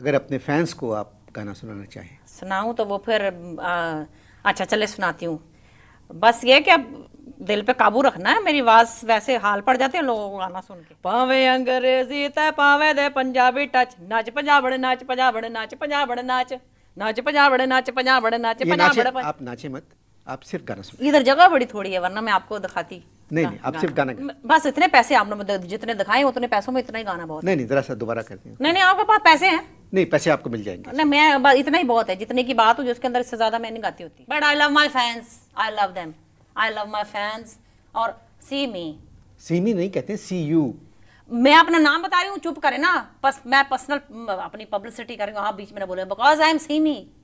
अगर अपने फैंस को आप गाना सुनाना चाहें सुनाऊँ तो वो फिर आ, अच्छा चले सुनाती हूँ बस ये कि अब दिल पे काबू रखना है मेरी आवाज वैसे हाल पड़ जाते हैं लोगों को गाना सुन के पावे अंग्रेजी ते पावे दे पंजाबी टच नच पंजाबड़ नाच पंजाबड़ नाच पंजाबड़ नाच नाच पंजाबड़ नाच पंजाबड़ नाच पंजाबड़ आप नाचे मत आप सिर्फ गाना सुनो इधर जगह बड़ी थोड़ी है वरना मैं आपको दिखाती नहीं नहीं आप सिर्फ गाना बस इतने पैसे आपने जितने दिखाए उतने पैसों में इतना ही गाना बहुत नहीं नहीं जरा सा दोबारा करती हूँ नहीं नहीं आपके पास पैसे हैं नहीं पैसे आपको मिल जाएंगे ना मैं इतना ही बहुत है जितने की बात हो जो उसके अंदर इससे ज़्यादा मैं नहीं गाती होती but I love my fans I love them I love my fans और सी मी सी मी नहीं कहते सी यू मैं अपना नाम बता रही हूँ चुप करे ना बस मैं पर्सनल अपनी पब्लिसिटी कर रही हूँ आप हाँ, बीच में ना बोले because I M C me